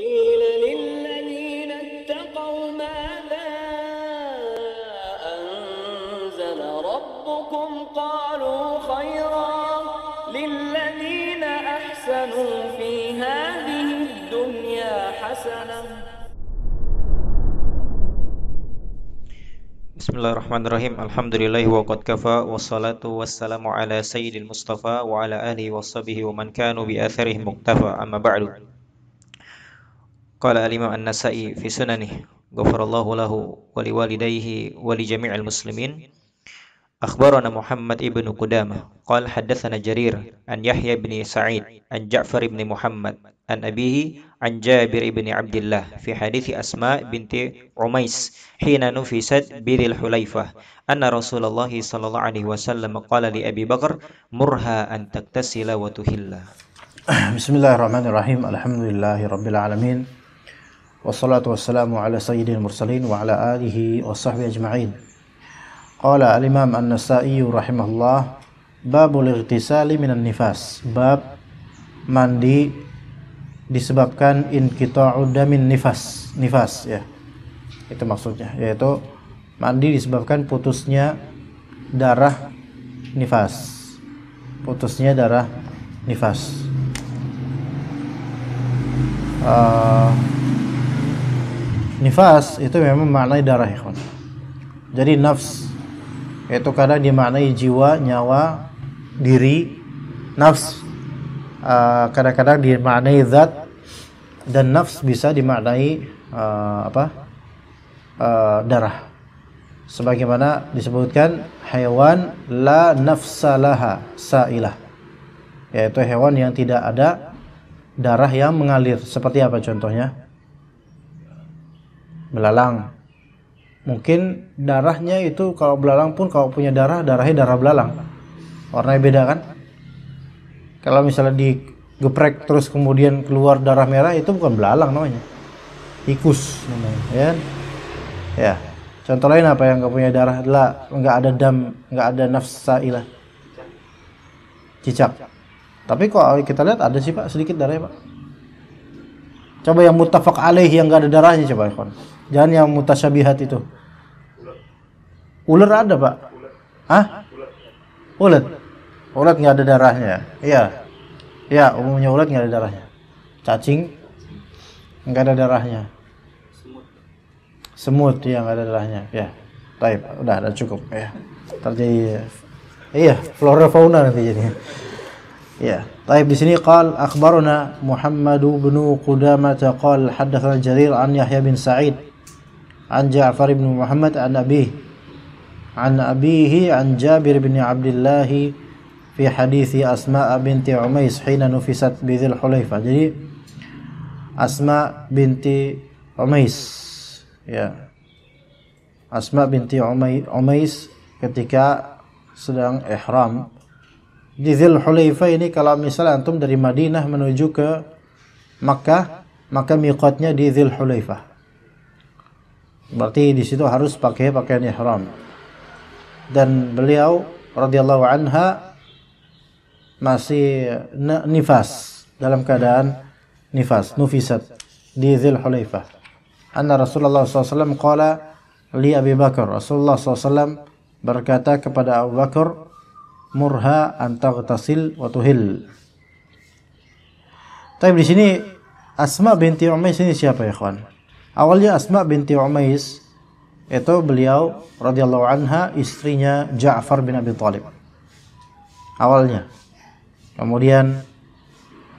قيل للذين اتقوا ماذا أنزل ربكم قالوا خيرا للذين أحسنوا في هذه الدنيا حسنة Bismillahirrahmanirrahim. Alhamdulillah wa qad kafa wassalatu wassalamu ala sayyidil mustafa wa ala alihi washabihi wa man kanu bi atharihim muqtafa amma ba'du. قال الإمام النسائي في سننه غفر الله له ولوالديه ولجميع المسلمين أخبرنا محمد ابن قدامة قال حدثنا جرير عن يحيى بن سعيد عن جعفر بن محمد عن أبيه عن جابر بن عبد الله في حديث أسماء بنت عميس حين نفست بذي الحليفة أن رسول الله صلى الله عليه وسلم قال لأبي بكر مرها أن تغتسل وتهلا بسم الله الرحمن الرحيم الحمد لله رب العالمين wassalatu wassalamu ala sayyidil mursalin wa ala alihi wa sahbihi ajma'in qala al-imam an-nasa'i rahimahullah babul irtisali minan nifas bab mandi disebabkan inqita'u damin nifas nifas ya itu maksudnya yaitu mandi disebabkan putusnya darah nifas putusnya darah nifas uh, nifas itu memang maknai darah ikhwan jadi nafs itu kadang dimaknai jiwa nyawa diri nafs uh, kadang-kadang dimaknai zat dan nafs bisa dimaknai uh, apa uh, darah sebagaimana disebutkan hewan la nafsalaha sailah yaitu hewan yang tidak ada darah yang mengalir seperti apa contohnya belalang mungkin darahnya itu kalau belalang pun kalau punya darah darahnya darah belalang warnanya beda kan kalau misalnya digeprek terus kemudian keluar darah merah itu bukan belalang namanya tikus namanya ya kan? ya contoh lain apa yang nggak punya darah adalah nggak ada dam nggak ada ilah, cicak tapi kok kita lihat ada sih pak sedikit darahnya pak coba yang mutafak alaih yang nggak ada darahnya coba ikhwan Jangan yang mutasyabihat itu. Ular ada, Pak? ah? Ulat. Ulat nggak ada darahnya. Ya? Iya. Iya, umumnya ulat nggak ada darahnya. Cacing nggak ada darahnya. Semut yang nggak ada darahnya. Ya. Taib, udah ada cukup ya. Terjadi iya, flora fauna nanti jadi, Ya. Taib di sini qal akhbaruna Muhammad bin Qudamah qal hadatsana Jarir an Yahya bin Sa'id an Ja'far ibn Muhammad an Abi an Abihi an Jabir bin Abdullah fi hadithi Asma binti Umais hina nufisat bi Dzul jadi Asma binti Umais ya Asma binti Umais ketika sedang ihram di Dzul Khulaifah ini kalau misalnya antum dari Madinah menuju ke Makkah maka mikotnya di Dzul Khulaifah berarti di situ harus pakai pakaian ihram dan beliau radhiyallahu anha masih nifas dalam keadaan nifas nufisat di Dzul Hulaifah anna Rasulullah SAW qala li Abi Bakar Rasulullah SAW berkata kepada Abu Bakar murha antaghtasil wa tuhil tapi di sini Asma binti Umais ini siapa ya kawan? Awalnya Asma binti Umais itu beliau radhiyallahu anha istrinya Ja'far bin Abi Thalib. Awalnya. Kemudian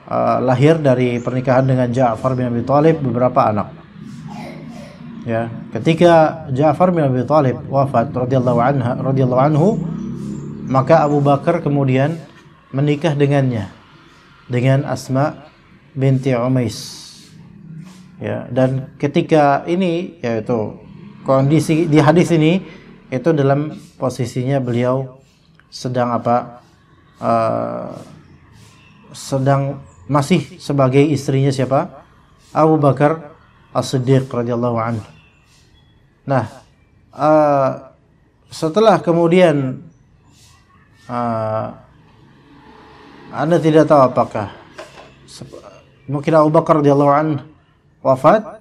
uh, lahir dari pernikahan dengan Ja'far bin Abi Thalib beberapa anak. Ya, ketika Ja'far bin Abi Thalib wafat radhiyallahu anha radhiyallahu anhu maka Abu Bakar kemudian menikah dengannya dengan Asma binti Umais ya dan ketika ini yaitu kondisi di hadis ini itu dalam posisinya beliau sedang apa uh, sedang masih sebagai istrinya siapa Abu Bakar As-Siddiq radhiyallahu anhu nah uh, setelah kemudian uh, anda tidak tahu apakah mungkin Abu Bakar radhiyallahu anhu wafat,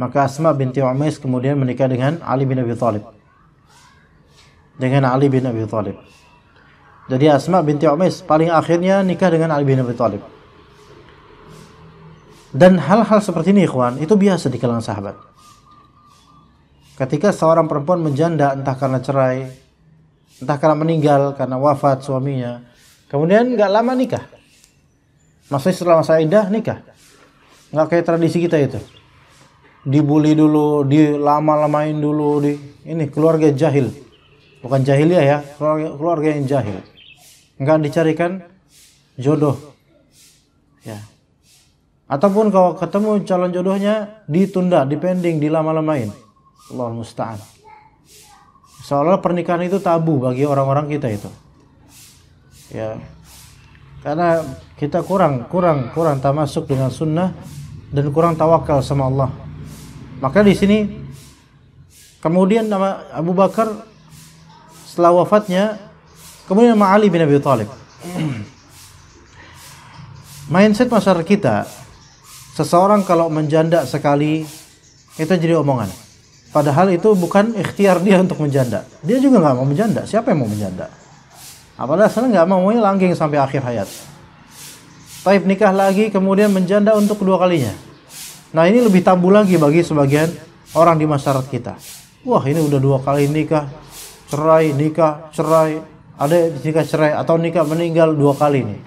maka Asma binti Umais kemudian menikah dengan Ali bin Abi Thalib. Dengan Ali bin Abi Thalib. Jadi Asma binti Umais paling akhirnya nikah dengan Ali bin Abi Thalib. Dan hal-hal seperti ini ikhwan, itu biasa di kalangan sahabat. Ketika seorang perempuan menjanda entah karena cerai, entah karena meninggal, karena wafat suaminya, kemudian nggak lama nikah. Maksudnya setelah masa indah, nikah nggak kayak tradisi kita itu dibully dulu dilama-lamain dulu di ini keluarga jahil bukan jahiliyah ya keluarga, keluarga yang jahil nggak dicarikan jodoh ya ataupun kalau ketemu calon jodohnya ditunda dipending dilama-lamain Allah musta'an seolah pernikahan itu tabu bagi orang-orang kita itu ya karena kita kurang kurang kurang tak masuk dengan sunnah dan kurang tawakal sama Allah maka di sini kemudian nama Abu Bakar setelah wafatnya kemudian nama Ali bin Abi Thalib mindset masyarakat kita seseorang kalau menjanda sekali itu jadi omongan padahal itu bukan ikhtiar dia untuk menjanda dia juga nggak mau menjanda siapa yang mau menjanda Apalagi sana nggak mau langgeng sampai akhir hayat. Taib nikah lagi kemudian menjanda untuk kedua kalinya. Nah ini lebih tabu lagi bagi sebagian orang di masyarakat kita. Wah ini udah dua kali nikah, cerai, nikah, cerai. Ada nikah cerai atau nikah meninggal dua kali nih.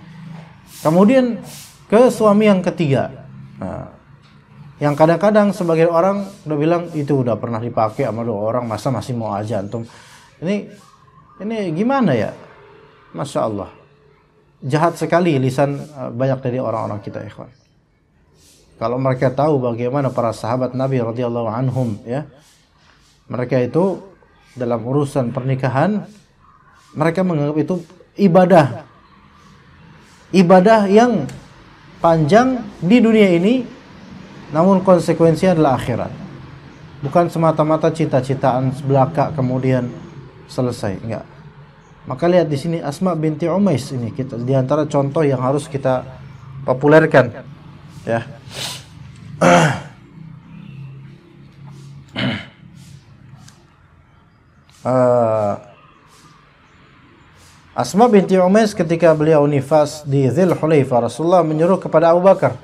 Kemudian ke suami yang ketiga. Nah, yang kadang-kadang sebagian orang udah bilang itu udah pernah dipakai sama dua orang masa masih mau aja antum ini ini gimana ya Masya Allah. Jahat sekali lisan eh, banyak dari orang-orang kita ikhwan. Kalau mereka tahu bagaimana para sahabat Nabi radhiyallahu anhum ya. Mereka itu dalam urusan pernikahan mereka menganggap itu ibadah. Ibadah yang panjang di dunia ini namun konsekuensinya adalah akhirat. Bukan semata-mata cita-citaan belaka kemudian selesai, enggak maka lihat di sini Asma binti Umais ini kita di antara contoh yang harus kita populerkan. Ya. Eh, Asma binti Umais ketika beliau nifas di Zil Hulaifah Rasulullah menyuruh kepada Abu Bakar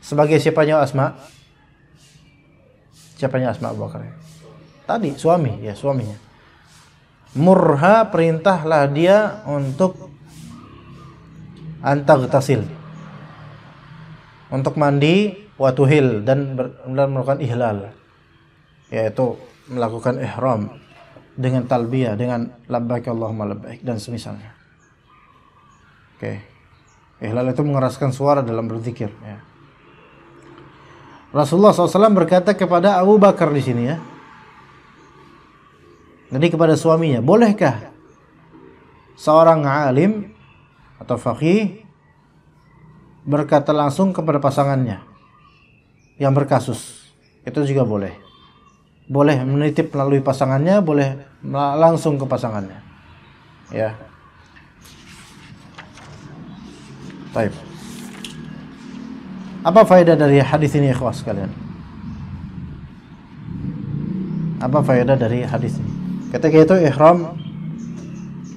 sebagai siapanya Asma? Siapanya Asma Abu Bakar? Tadi suami ya suaminya murha perintahlah dia untuk antagtasil untuk mandi watuhil dan, melakukan ihlal yaitu melakukan ihram dengan talbiyah dengan labbaik Allahumma labbaik dan semisalnya oke okay. ihlal itu mengeraskan suara dalam berzikir ya Rasulullah SAW berkata kepada Abu Bakar di sini ya jadi kepada suaminya, bolehkah seorang alim atau faqih berkata langsung kepada pasangannya yang berkasus? Itu juga boleh. Boleh menitip melalui pasangannya, boleh langsung ke pasangannya. Ya. Baik. Apa faedah dari hadis ini ikhwah sekalian Apa faedah dari hadis ini? ketika itu ihram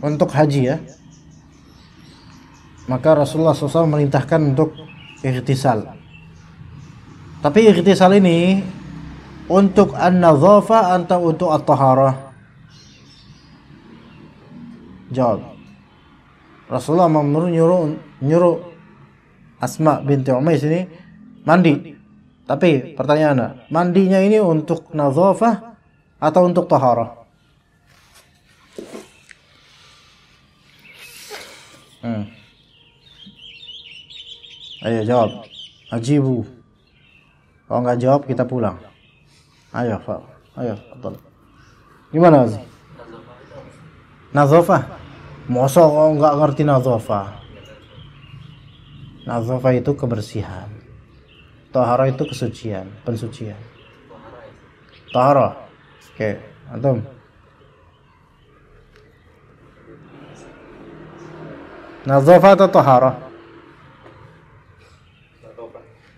untuk haji ya maka Rasulullah SAW merintahkan untuk irtisal tapi irtisal ini untuk an nazofa atau untuk at-taharah jawab Rasulullah menyuruh nyuruh, nyuruh Asma binti Umais ini mandi. Tapi pertanyaannya mandinya ini untuk nazofa atau untuk taharah? hmm. ayo jawab ajibu kalau nggak jawab kita pulang ayo Pak. ayo betul gimana Aziz Nazofa Masa kau nggak ngerti Nazofa Nazofa itu kebersihan Tohara itu kesucian Pensucian Tohara Oke okay. Antum Nazofa atau toharoh?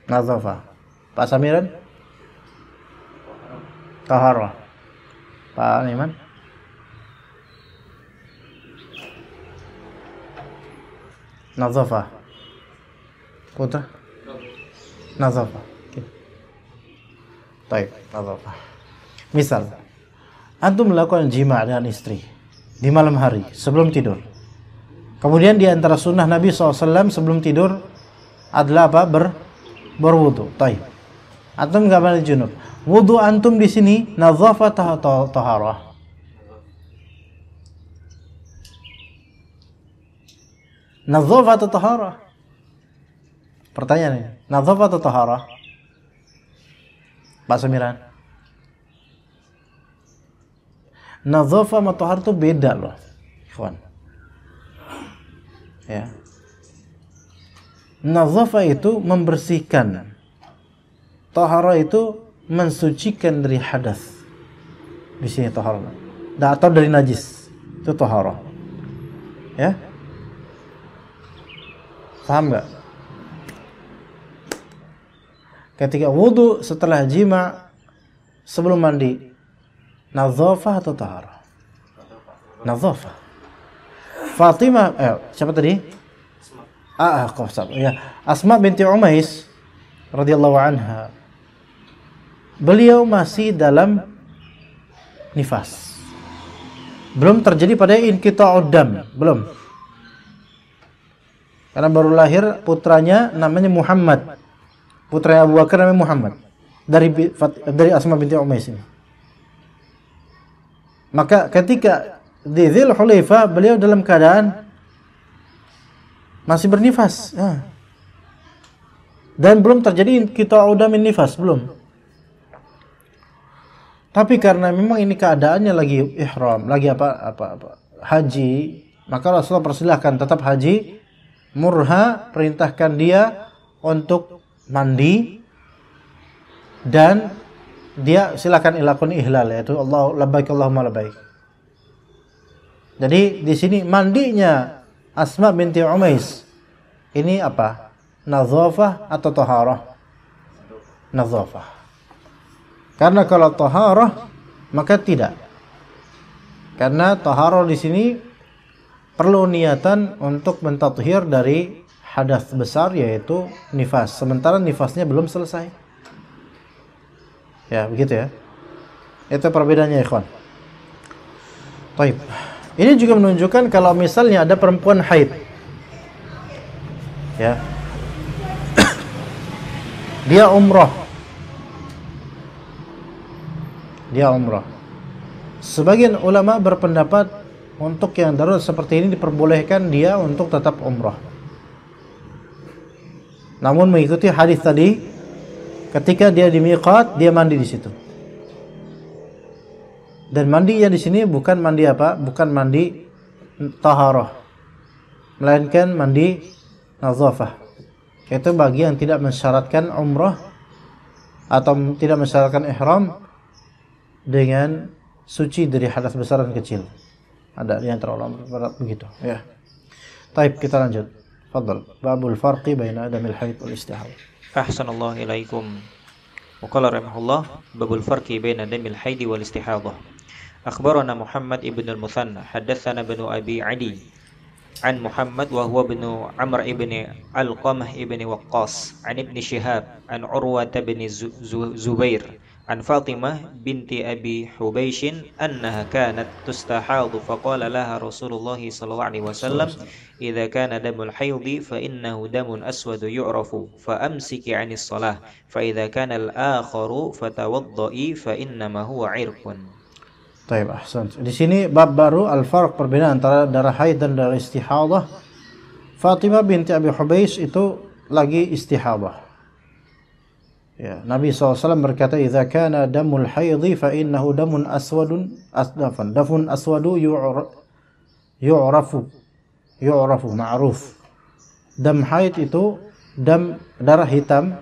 Nazofa. Pak Samiran? Toharoh. Pak Niman? Nazofa. Putra? Nazofa. Okay. Taib, Misal, antum melakukan jima dengan istri di malam hari sebelum tidur Kemudian di antara sunnah Nabi SAW sebelum tidur adalah apa? Ber, berwudu. Taib. Antum nggak boleh junub. Wudu antum di sini atau taharah. Nazafah atau taharah? Pertanyaannya, nazafah atau taharah? Pak Semiran. Nazafah sama taharah itu beda loh. Ikhwan ya Nazafa itu membersihkan. Tahara itu mensucikan dari hadas. Di sini tahara. Atau dari najis. Itu tahara. Ya. Paham nggak? Ketika wudhu setelah jima sebelum mandi, nazafa atau tahara? nazafa Fatimah eh, siapa tadi? Ah, ah ya. Asma binti Umais radhiyallahu anha. Beliau masih dalam nifas. Belum terjadi pada inqita'ud dam, belum. Karena baru lahir putranya namanya Muhammad. Putra Abu Bakar namanya Muhammad. Dari dari Asma binti Umais ini. Maka ketika di Zil Hulaifa beliau dalam keadaan masih bernifas. Ya. Dan belum terjadi kita udah nifas, belum. Tapi karena memang ini keadaannya lagi ihram, lagi apa apa, apa haji, maka Rasulullah persilahkan tetap haji. Murha perintahkan dia untuk mandi dan dia silakan ilakun ihlal yaitu Allah labbaik Allahumma labbaik. Jadi di sini mandinya Asma binti Umais ini apa? Nazofah atau toharoh? Nazofah. Karena kalau toharoh maka tidak. Karena toharoh di sini perlu niatan untuk mentathir dari hadas besar yaitu nifas. Sementara nifasnya belum selesai. Ya, begitu ya. Itu perbedaannya, ikhwan. Baik. Ini juga menunjukkan kalau misalnya ada perempuan haid. Ya. Dia umrah. Dia umrah. Sebagian ulama berpendapat untuk yang darurat seperti ini diperbolehkan dia untuk tetap umrah. Namun mengikuti hadis tadi, ketika dia di miqat, dia mandi di situ. Dan mandi yang di sini bukan mandi apa? Bukan mandi taharah. Melainkan mandi nazafah. Itu bagi yang tidak mensyaratkan umrah atau tidak mensyaratkan ihram dengan suci dari hadas besar dan kecil. Ada yang terlalu begitu, ya. Taib kita lanjut. Fadl. Babul farqi baina adamil haid wal istihab. Ahsanallahu ilaikum. Wa qala rahimahullah babul farqi baina adamil haid wal istihadah. أخبرنا محمد بن المثنى حدثنا بن أبي عدي عن محمد وهو بن عمر بن القمه بن وقاص عن ابن شهاب عن عروة بن زبير عن فاطمة بنت أبي حبيش أنها كانت تستحاض فقال لها رسول الله صلى الله عليه وسلم إذا كان دم الحيض فإنه دم أسود يعرف فأمسك عن الصلاة فإذا كان الآخر فتوضئي فإنما هو عرق Taib ahsan. Di sini bab baru al-farq perbedaan antara darah haid dan darah istihadah. Fatimah binti Abi Hubais itu lagi istihadah. Ya, Nabi SAW berkata, "Idza kana damul haidhi fa innahu damun aswadun asdafan. Dafun aswadu yu'ra, yu'rafu yu'rafu ma'ruf." Dam haid itu dam darah hitam,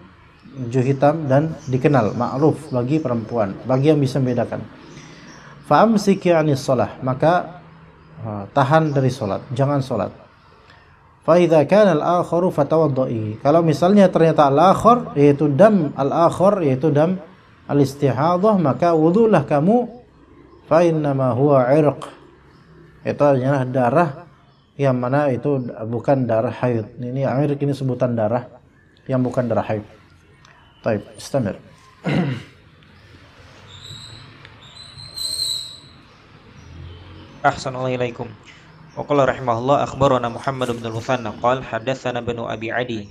juh hitam dan dikenal ma'ruf bagi perempuan, bagi yang bisa membedakan. Fa'amsiki anis sholat Maka tahan dari sholat. Jangan sholat. Faidah kan al-akharu fatawaddai. Kalau misalnya ternyata al akhor yaitu dam al akhor yaitu dam al-istihadah, maka wudhulah kamu. nama huwa irq. Itu adalah darah yang mana itu bukan darah haid. Ini irq ini sebutan darah yang bukan darah haid. Taib, istamir. أحسن الله إليكم وقال رحمه الله أخبرنا محمد بن المثنى قال حدثنا بن أبي عدي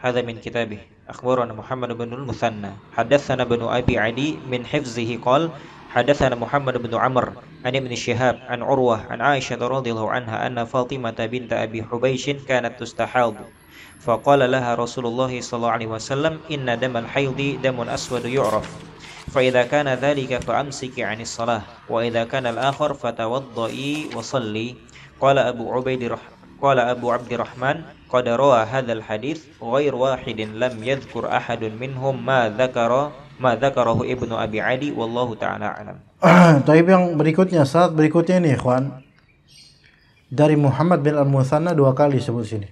هذا من كتابه أخبرنا محمد بن المثنى حدثنا بن أبي عدي من حفظه قال حدثنا محمد بن عمر عن ابن شهاب عن عروة عن عائشة رضي الله عنها أن فاطمة بنت أبي حبيش كانت تستحاض فقال لها رسول الله صلى الله عليه وسلم إن دم الحيض دم أسود يعرف فإذا كان ذلك فأمسك عن الصلاة وإذا كان الآخر فتوضئي وصلي قال أبو عبيد رح قال أبو عبد الرحمن قد روى هذا الحديث غير واحد لم يذكر أحد منهم ما ذكر ما ذكره ابن أبي علي والله تعالى أعلم طيب yang berikutnya saat berikutnya ini ikhwan. Dari Muhammad bin al muthanna dua kali sebut sini.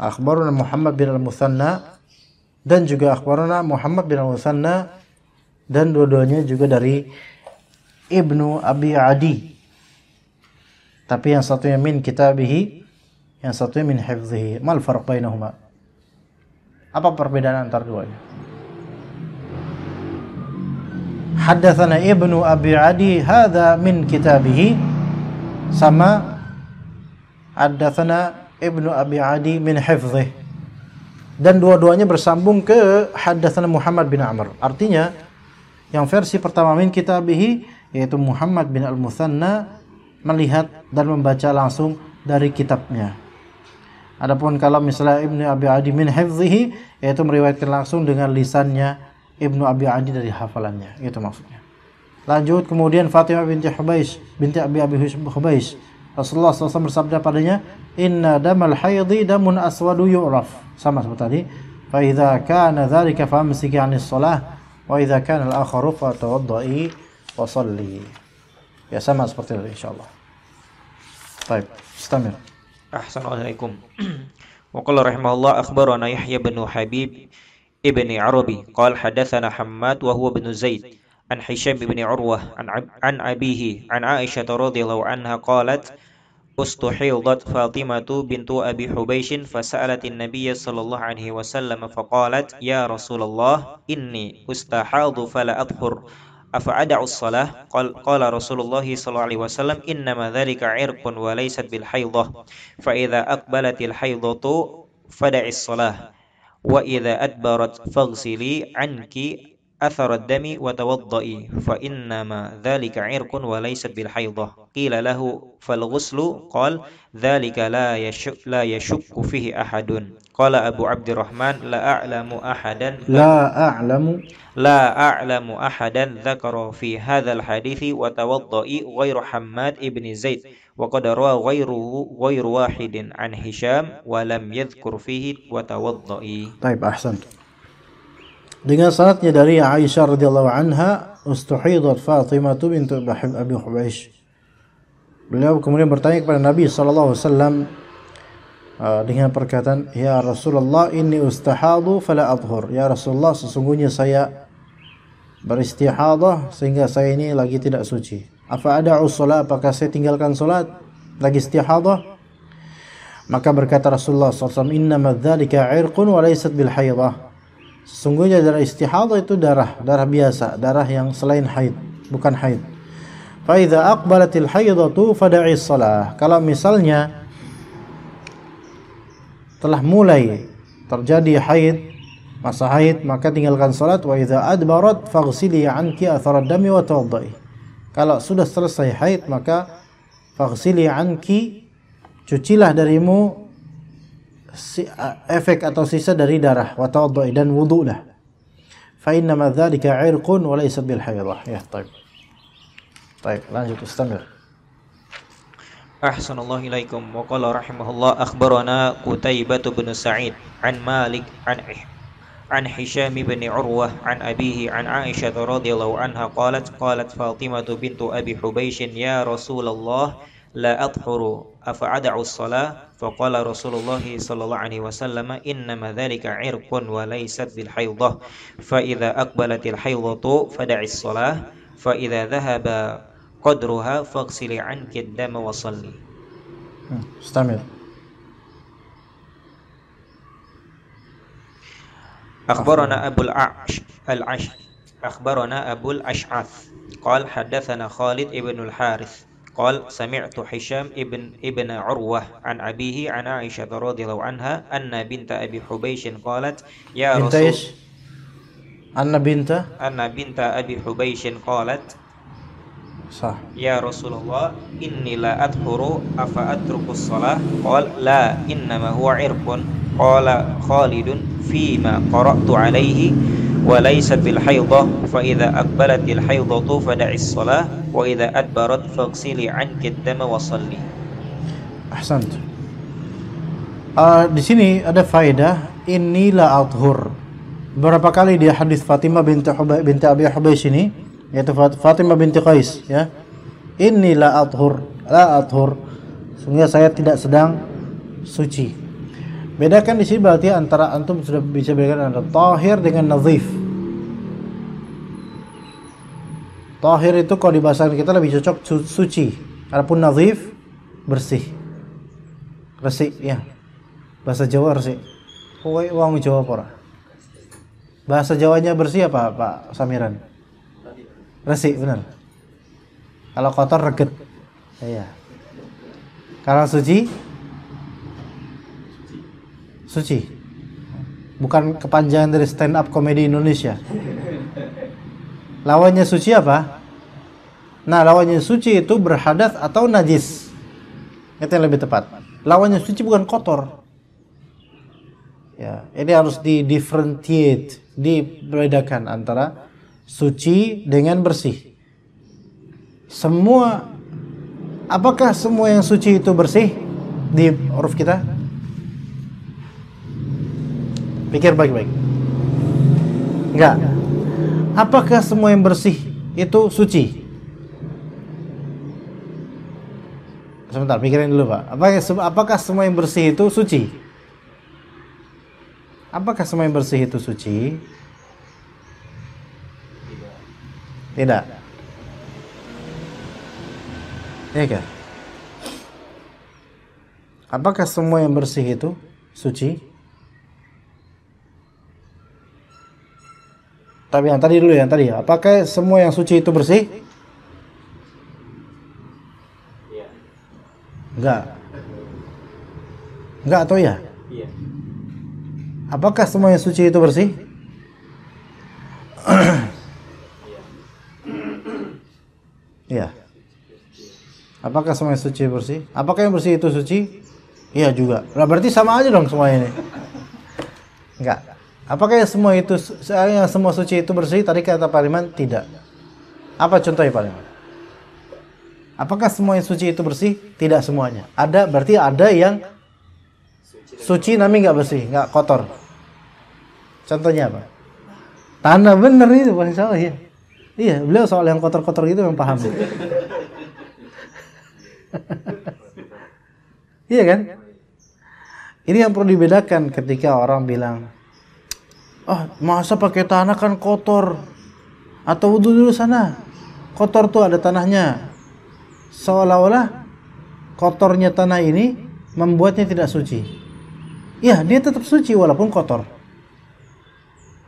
Akhbaruna Muhammad bin al muthanna dan juga akhbaruna Muhammad bin al muthanna dan dua-duanya juga dari Ibnu Abi Adi tapi yang satunya min kitabihi yang satunya min hifzihi mal farq bainahuma apa perbedaan antara duanya Haddatsana Ibnu Abi Adi hadza min kitabihi sama Haddatsana Ibnu Abi Adi min hifzihi dan dua-duanya bersambung ke Haddatsana Muhammad bin Amr artinya yang versi pertama min kita kitabihi yaitu Muhammad bin al muthanna melihat dan membaca langsung dari kitabnya. Adapun kalau misalnya Ibnu Abi Adi min hafzihi yaitu meriwayatkan langsung dengan lisannya Ibnu Abi Adi dari hafalannya, itu maksudnya. Lanjut kemudian Fatimah binti Hubais binti Abi Abi Hubais Rasulullah SAW bersabda padanya, "Inna damal haidhi damun aswadu yu'raf." Sama seperti tadi. Fa idza kana dzalika famsiki 'anis shalah وإذا كان الآخر فتوضئي وصلي يا سما إن شاء الله طيب استمر. أحسن عليكم. وقال رحمه الله أخبرنا يحيى بن حبيب ابن عربي قال حدثنا حماد وهو بن زيد عن هشام بن عروة عن, عن أبيه عن عائشة رضي الله عنها قالت استحيضت فاطمة بنت أبي حبيش فسألت النبي صلى الله عليه وسلم فقالت يا رسول الله إني استحاض فلا أظهر أفأدع الصلاة قال, قال رسول الله صلى الله عليه وسلم إنما ذلك عرق وليست بالحيضة فإذا أقبلت الحيضة فدع الصلاة وإذا أدبرت فاغسلي عنك أثر الدم وتوضئي فإنما ذلك عرق وليست بالحيضة قيل له فالغسل قال ذلك لا يشك, لا يشك فيه أحد قال أبو عبد الرحمن لا أعلم أحدا لا أعلم لا أعلم أحدا ذكر في هذا الحديث وتوضئي غير حماد ابن زيد وقد روى غيره غير واحد عن هشام ولم يذكر فيه وتوضئي طيب أحسنت dengan sanatnya dari Aisyah radhiyallahu anha ustuhidat Fatimah bintu Ibrahim Abi Hubaysh beliau kemudian bertanya kepada Nabi sallallahu alaihi wasallam uh, dengan perkataan ya Rasulullah ini ustahadu fala adhur ya Rasulullah sesungguhnya saya beristihadah sehingga saya ini lagi tidak suci apa ada usulah apakah saya tinggalkan salat lagi istihadah maka berkata Rasulullah sallallahu alaihi wasallam inna madzalika irqun wa laysat bil haidah Sesungguhnya darah istihadah itu darah, darah biasa, darah yang selain haid, bukan haid. Fa idza aqbalatil haidatu fada'i shalah. Kalau misalnya telah mulai terjadi haid, masa haid, maka tinggalkan salat wa idza adbarat faghsili anki atharad dami wa tawaddai Kalau sudah selesai haid, maka faghsili anki cucilah darimu si, efek atau sisa dari darah wa tawaddu'i dan wudulah. Fa inna ma 'irqun wa laysa bil Ya, baik. Baik, lanjut istamir. Ahsanallahu ilaikum wa qala rahimahullah akhbarana Qutaibah bin Sa'id an Malik an عن هشام بن عروة عن أبيه عن عائشة رضي الله عنها قالت قالت فاطمة بنت أبي حبيش يا رسول الله لا أطهر أفأدع الصلاة فقال رسول الله صلى الله عليه وسلم إنما ذلك عرق وليست بالحيضة فإذا أقبلت الحيضة فدع الصلاة فإذا ذهب قدرها فاغسلي عنك الدم وصلي استمر أخبرنا أبو العش العش أخبرنا أبو الأشعث قال حدثنا خالد بن الحارث قال سمعت حشام ابن ابن عروة عن أبيه عن عائشة رضي الله عنها أن بنت أبي حبيش قالت يا رسول أن بنت أن بنت أبي حبيش قالت sah ya Rasulullah innila adhuru afa atrukus shalah qal la innama huwa irqun qala Khalidun fima qara'tu alaihi wa laysat bil haidhah fa idza aqbalat al haidhatu fada'is shalah wa idza adbarat wa salli ahsant uh, di sini ada faedah inilah adhur berapa kali di hadis Fatimah binti Hubai, binti Abi yaitu Fatimah binti Qais ya Inilah la athur la athur sehingga saya tidak sedang suci bedakan di sini berarti antara antum sudah bisa bedakan antara tahir dengan nazif tahir itu kalau di bahasa kita lebih cocok su suci adapun nazif bersih resik ya bahasa Jawa resik kowe wong Jawa pora bahasa Jawanya bersih apa Pak Samiran resik benar kalau kotor reget iya kalau suci suci bukan kepanjangan dari stand up komedi Indonesia lawannya suci apa nah lawannya suci itu berhadas atau najis itu yang lebih tepat lawannya suci bukan kotor ya ini harus di differentiate dibedakan antara suci dengan bersih. Semua apakah semua yang suci itu bersih di uruf kita? Pikir baik-baik. Enggak. Apakah semua yang bersih itu suci? Sebentar, pikirin dulu, Pak. Apakah, apakah semua yang bersih itu suci? Apakah semua yang bersih itu suci? Tidak. Ya kan? Apakah semua yang bersih itu suci? Tapi yang tadi dulu, yang tadi. Apakah semua yang suci itu bersih? Iya. Enggak. Enggak atau ya? Apakah semua yang suci itu bersih? Iya. Apakah semua suci bersih? Apakah yang bersih itu suci? Iya juga. Nah, berarti sama aja dong semua ini. Enggak. Apakah yang semua itu eh, yang semua suci itu bersih? Tadi kata Pak Liman tidak. Apa contohnya Pak Liman? Apakah semua yang suci itu bersih? Tidak semuanya. Ada berarti ada yang suci namanya enggak bersih, enggak kotor. Contohnya apa? Tanah bener itu paling salah ya. Iya, beliau soal yang kotor-kotor gitu yang paham. iya kan? Ini yang perlu dibedakan ketika orang bilang, "Oh, masa pakai tanah kan kotor." Atau wudhu dulu sana. Kotor tuh ada tanahnya. Seolah-olah kotornya tanah ini membuatnya tidak suci. Iya dia tetap suci walaupun kotor.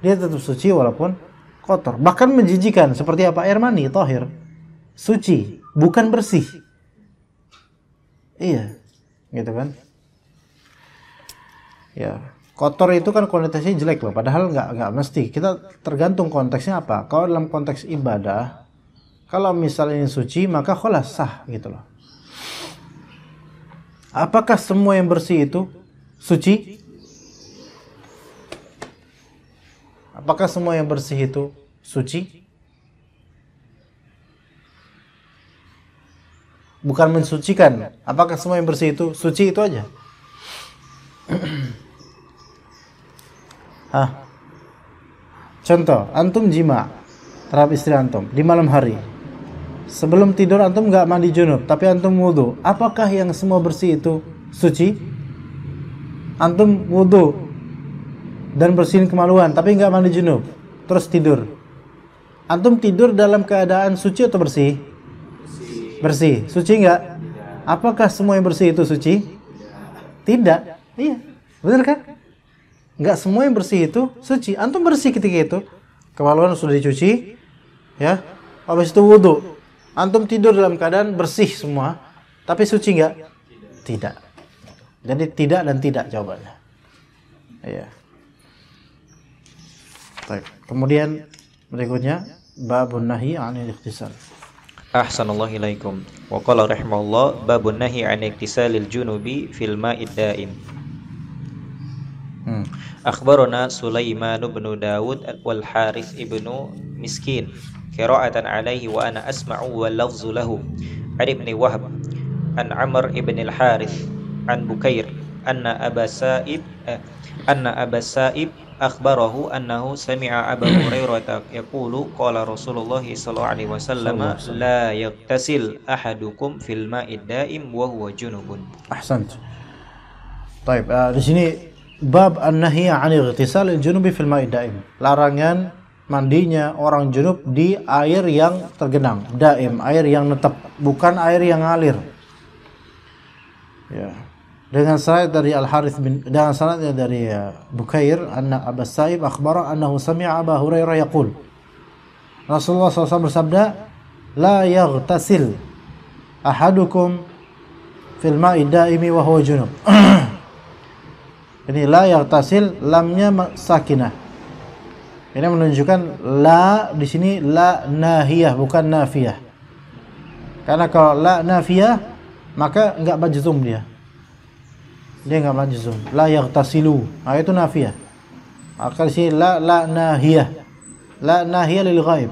Dia tetap suci walaupun kotor, bahkan menjijikan seperti apa air mani tohir, suci, bukan bersih. Iya, gitu kan? Ya, kotor itu kan kualitasnya jelek loh. Padahal nggak nggak mesti. Kita tergantung konteksnya apa. Kalau dalam konteks ibadah, kalau misalnya ini suci maka kholas sah gitu loh. Apakah semua yang bersih itu suci? Apakah semua yang bersih itu suci? Bukan mensucikan. Apakah semua yang bersih itu suci itu aja? Hah? Contoh, antum jima terhadap istri antum di malam hari. Sebelum tidur antum nggak mandi junub, tapi antum wudhu. Apakah yang semua bersih itu suci? Antum wudhu dan bersihin kemaluan tapi nggak mandi junub terus tidur antum tidur dalam keadaan suci atau bersih bersih, suci nggak apakah semua yang bersih itu suci tidak, iya benar kan nggak semua yang bersih itu suci antum bersih ketika itu kemaluan sudah dicuci ya habis itu wudhu antum tidur dalam keadaan bersih semua tapi suci nggak tidak jadi tidak dan tidak jawabannya iya yeah. Baik. Kemudian berikutnya babun nahi anil ikhtisal. Ahsanallahu ilaikum. Wa qala rahimahullah babun nahi an iktisalil junubi fil ma'id daim. Hmm. Akhbarana Sulaiman bin Dawud wal Harith ibnu Miskin qira'atan alaihi wa ana asma'u wa lafzu lahu an ibni Wahab an Amr ibn al Harith an Bukair anna Aba Sa'ib eh, anna Aba Sa'ib akhbarahu annahu sami'a Abu Hurairah yaqulu qala Rasulullah sallallahu alaihi wasallam la yaktasil ahadukum fil ma'id daim wa huwa junubun. Ahsant. Baik, uh, eh, di sini bab an-nahy 'anil ightisal junubi fil ma'id daim. Larangan mandinya orang junub di air yang tergenang, daim, air yang tetap, bukan air yang ngalir. Ya. Yeah dengan sanad dari Al Harith bin dengan sanadnya dari eh, Bukair anna Abu Sa'ib akhbara annahu sami'a Abu Hurairah yaqul Rasulullah SAW bersabda la yaghtasil ahadukum fil ma'i daimi wa huwa junub ini la yaghtasil lamnya sakinah ini menunjukkan la di sini la nahiyah bukan nafiyah karena kalau la nafiyah maka enggak majzum dia dia nggak zoom. la yaghtasilu nah, itu nafiah. akal sih la la nahiyah la nahiyah lil ghaib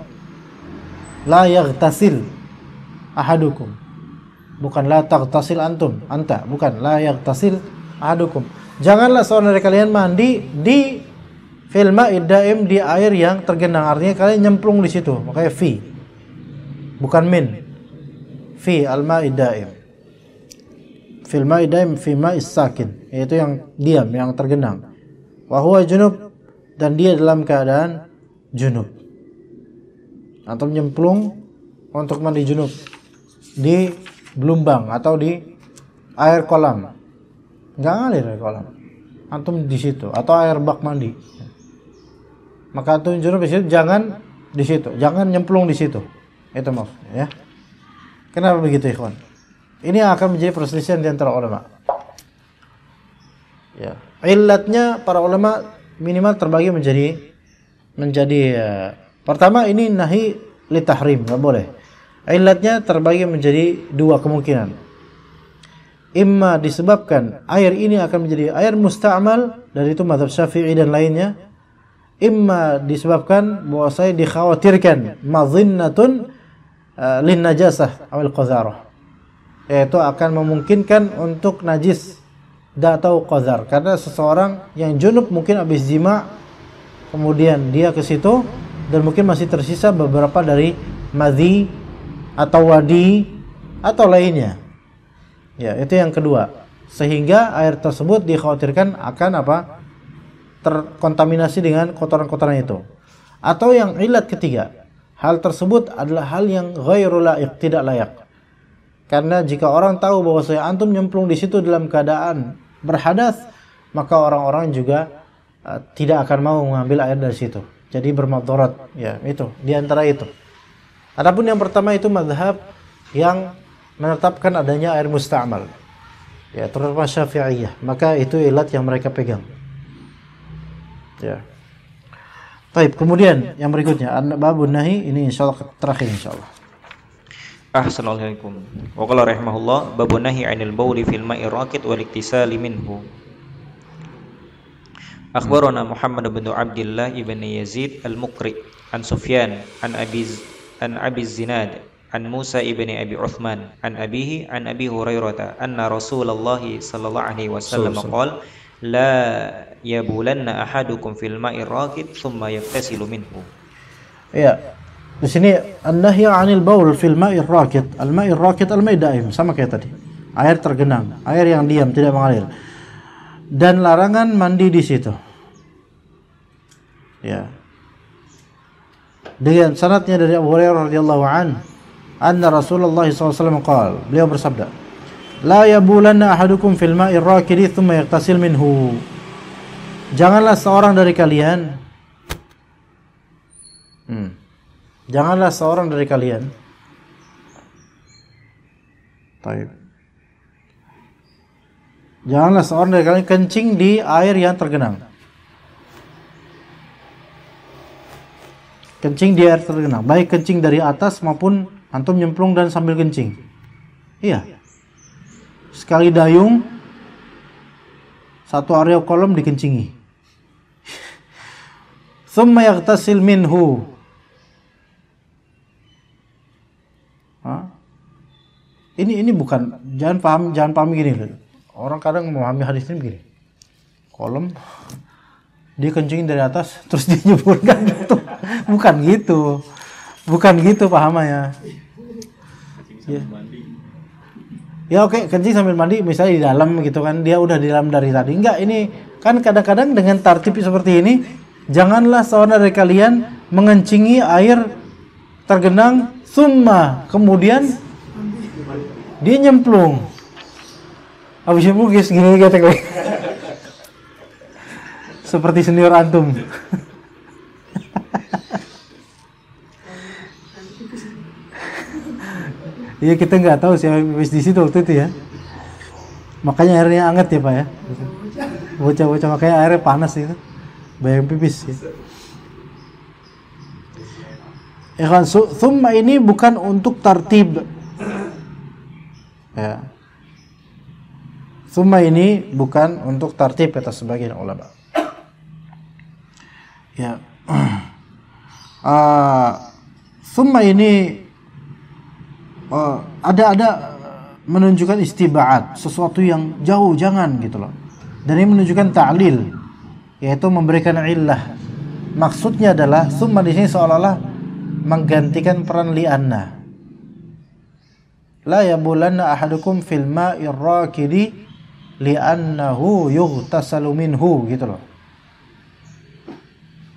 la yaghtasil ahadukum bukan la taghtasil antum anta bukan la yaghtasil ahadukum janganlah seorang dari kalian mandi di filma idaim di air yang tergenang artinya kalian nyemplung di situ makanya fi bukan min fi alma idaim fil ma'i daim fi ma'i sakin yaitu yang diam yang tergenang wa huwa junub dan dia dalam keadaan junub atau nyemplung untuk mandi junub di belumbang atau di air kolam nggak ngalir air kolam antum di situ atau air bak mandi maka antum junub di situ jangan di situ jangan nyemplung di situ itu maksudnya ya kenapa begitu ikhwan ini yang akan menjadi perselisihan di antara ulama. Ya. Ilatnya para ulama minimal terbagi menjadi menjadi ya. pertama ini nahi litahrim, nggak boleh. Ilatnya terbagi menjadi dua kemungkinan. Imma disebabkan air ini akan menjadi air musta'mal dari itu mazhab Syafi'i dan lainnya. Imma disebabkan bahwa saya dikhawatirkan mazinnatun uh, eh, lin najasah awal qadharah yaitu akan memungkinkan untuk najis atau qadar karena seseorang yang junub mungkin habis jima kemudian dia ke situ dan mungkin masih tersisa beberapa dari madhi atau wadi atau lainnya ya itu yang kedua sehingga air tersebut dikhawatirkan akan apa terkontaminasi dengan kotoran-kotoran itu atau yang ilat ketiga hal tersebut adalah hal yang ghairul tidak layak karena jika orang tahu bahwa saya antum nyemplung di situ dalam keadaan berhadas, maka orang-orang juga uh, tidak akan mau mengambil air dari situ. Jadi bermadarat, ya itu di antara itu. Adapun yang pertama itu madhab yang menetapkan adanya air musta'mal. Ya, terutama Syafi'iyah. Maka itu ilat yang mereka pegang. Ya. Baik, kemudian yang berikutnya babun nahi ini insyaallah terakhir insyaallah. Assalamualaikum. Wa qala rahimahullah babu nahi 'anil bauli fil ma'i raqid wal iktisali minhu. Akhbarana Muhammad bin Abdullah ibn Yazid al-Mukri an Sufyan an Abi an Abi Zinad an Musa ibn Abi Uthman an abihi an Abi Hurairah anna Rasulullah sallallahu alaihi wasallam qala la yabulanna ahadukum fil ma'i raqid thumma yaktasilu minhu. Iya. Di sini annahya 'anil baul fil ma'ir rakit. Al-ma'ir rakit al-ma'i daim, sama kayak tadi. Air tergenang, air yang diam tidak mengalir. Dan larangan mandi di situ. Ya. Dengan sanatnya dari Abu Hurairah radhiyallahu an, anna Rasulullah SAW qala, beliau bersabda, "La yabulanna ahadukum fil ma'ir minhu." Janganlah seorang dari kalian hmm, Janganlah seorang dari kalian Taib. Janganlah seorang dari kalian kencing di air yang tergenang. Kencing di air tergenang, baik kencing dari atas maupun antum nyemplung dan sambil kencing. Iya. Sekali dayung satu area kolom dikencingi. Thumma yaghtasil minhu ini ini bukan jangan paham jangan paham gini loh orang kadang memahami hadis ini begini kolom dia kencing dari atas terus dia nyeburkan gitu bukan gitu bukan gitu pahamnya ya ya oke okay, kencing sambil mandi misalnya di dalam gitu kan dia udah di dalam dari tadi enggak ini kan kadang-kadang dengan tartib seperti ini janganlah seorang dari kalian mengencingi air tergenang Summa kemudian dia nyemplung. abisnya nyemplung guys gini ketek gue Seperti senior antum. Iya kita nggak tahu siapa habis di situ waktu itu ya. Makanya airnya anget ya pak ya. Bocah-bocah makanya airnya panas itu. Bayang pipis ya. Ikhwan, thumma ini bukan untuk tartib. Ya. Thumma ini bukan untuk tartib atau sebagian ulama. Ya. Uh, thumma ini uh, ada ada menunjukkan istibaat, sesuatu yang jauh jangan gitu loh. Dan ini menunjukkan ta'lil yaitu memberikan illah. Maksudnya adalah summa di sini seolah-olah menggantikan peran li'anna la yabulanna ahadukum fil ma'ir rakidi li'annahu yughtasalu minhu gitu loh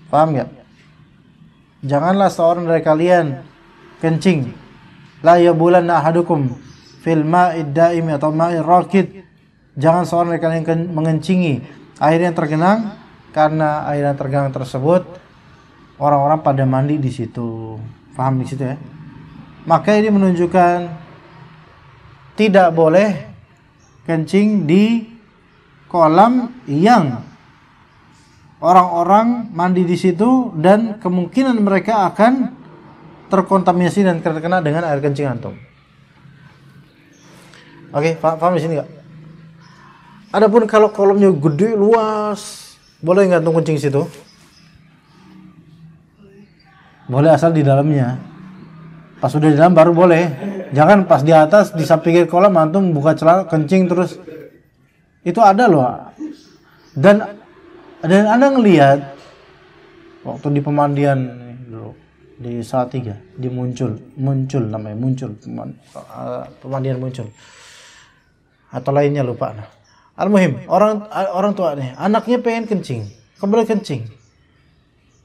paham gak? janganlah seorang dari kalian kencing la yabulanna ahadukum fil ma'id da'imi atau ma'ir rakid jangan seorang dari kalian mengencingi air yang tergenang karena air yang tergenang tersebut orang-orang pada mandi di situ paham di situ ya maka ini menunjukkan tidak boleh kencing di kolam yang orang-orang mandi di situ dan kemungkinan mereka akan terkontaminasi dan terkena dengan air kencing antum. Oke, okay, paham di sini nggak? Adapun kalau kolamnya gede luas, boleh nggak antum kencing situ? boleh asal di dalamnya pas sudah di dalam baru boleh jangan pas di atas di samping kolam antum buka celana kencing terus itu ada loh dan dan anda ngelihat waktu di pemandian dulu di saat tiga dimuncul muncul muncul namanya muncul eh, pemandian muncul atau lainnya lupa nah al muhim orang orang tua nih anaknya pengen kencing kembali kencing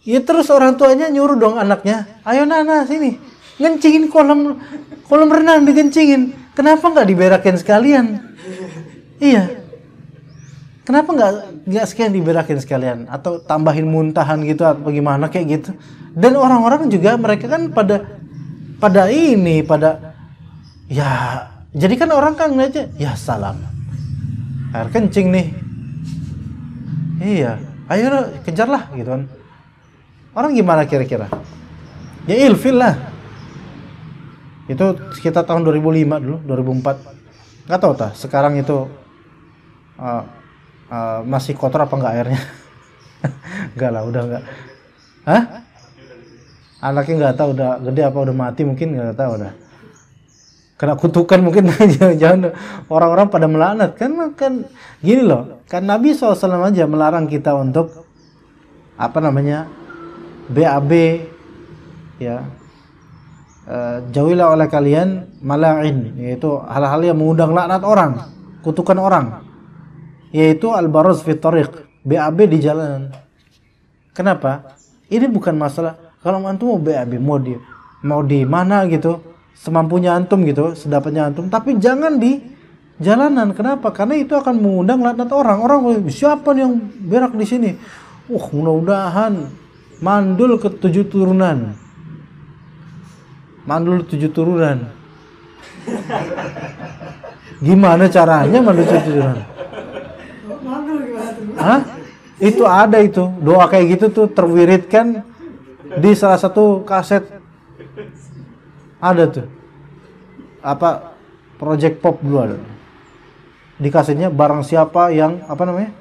Ya terus orang tuanya nyuruh dong anaknya, ayo Nana sini, ngencingin kolam kolam renang digencingin. Kenapa nggak diberakin sekalian? iya. Kenapa nggak nggak sekian diberakin sekalian atau tambahin muntahan gitu atau gimana kayak gitu? Dan orang-orang juga mereka kan pada pada ini pada ya jadi kan orang kan aja ya salam air kencing nih iya ayo kejarlah gitu kan Orang gimana kira-kira? Ya ilfil lah. Itu sekitar tahun 2005 dulu, 2004. Gak tau tak, sekarang itu uh, uh, masih kotor apa enggak airnya? enggak lah, udah enggak. Hah? Anaknya nggak tahu udah gede apa udah mati mungkin nggak tahu udah. Kena kutukan mungkin jangan orang-orang pada melanat kan kan gini loh kan Nabi saw aja melarang kita untuk apa namanya BAB ya eh, jauhilah oleh kalian malain yaitu hal-hal yang mengundang laknat orang kutukan orang yaitu al-baraz BAB di jalanan kenapa ini bukan masalah kalau antum mau BAB mau di mau di mana gitu semampunya antum gitu sedapatnya antum tapi jangan di jalanan kenapa karena itu akan mengundang laknat orang orang siapa yang berak di sini uh mudah-mudahan mandul ke tujuh turunan mandul tujuh turunan gimana caranya mandul tujuh turunan Hah? itu ada itu doa kayak gitu tuh terwiritkan di salah satu kaset ada tuh apa project pop dulu ada di kasetnya barang siapa yang apa namanya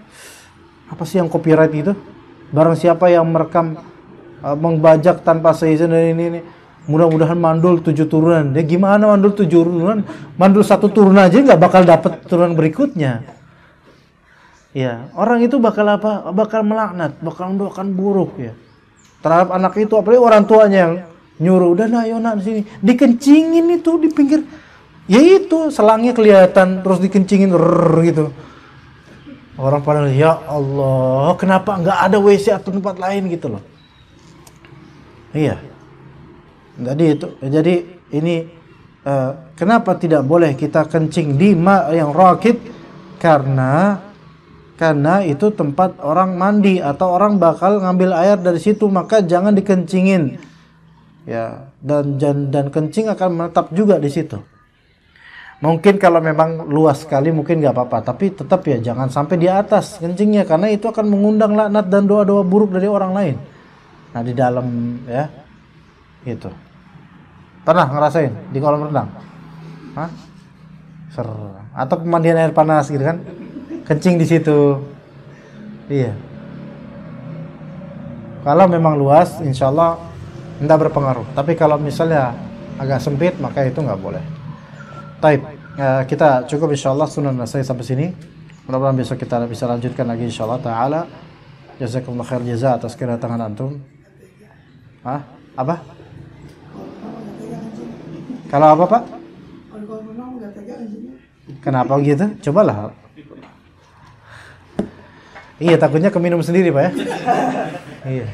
apa sih yang copyright itu barang siapa yang merekam membajak tanpa seizin dan ini, ini. mudah-mudahan mandul tujuh turunan ya gimana mandul tujuh turunan mandul satu turun aja nggak bakal dapat turunan berikutnya ya orang itu bakal apa bakal melaknat bakal mendoakan buruk ya terhadap anak itu apalagi orang tuanya yang nyuruh udah nak nah, di sini dikencingin itu di pinggir ya itu selangnya kelihatan terus dikencingin rrr, gitu orang pada ya Allah kenapa nggak ada WC atau tempat lain gitu loh Iya. Jadi itu jadi ini uh, kenapa tidak boleh kita kencing di ma yang rakit? Karena karena itu tempat orang mandi atau orang bakal ngambil air dari situ maka jangan dikencingin. Ya, dan dan, dan kencing akan menetap juga di situ. Mungkin kalau memang luas sekali mungkin nggak apa-apa, tapi tetap ya jangan sampai di atas kencingnya karena itu akan mengundang laknat dan doa-doa buruk dari orang lain nah di dalam ya itu pernah ngerasain di kolam renang Hah? Ser. atau pemandian air panas gitu kan kencing di situ iya kalau memang luas insya Allah tidak berpengaruh tapi kalau misalnya agak sempit maka itu nggak boleh Taib, ya, kita cukup insya Allah sunnah saya sampai sini mudah-mudahan besok kita bisa lanjutkan lagi insya Allah ta'ala jazakumullah khair jaza atas kedatangan antum Hah? Apa? Kalau apa Pak? Kenapa gitu? Cobalah. Iya takutnya keminum sendiri Pak ya. iya.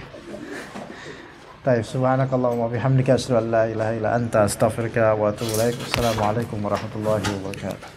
Taib subhanakallahumma bihamdika asyhadu an la ilaha illa anta astaghfiruka wa atubu ilaik. Assalamualaikum warahmatullahi wabarakatuh.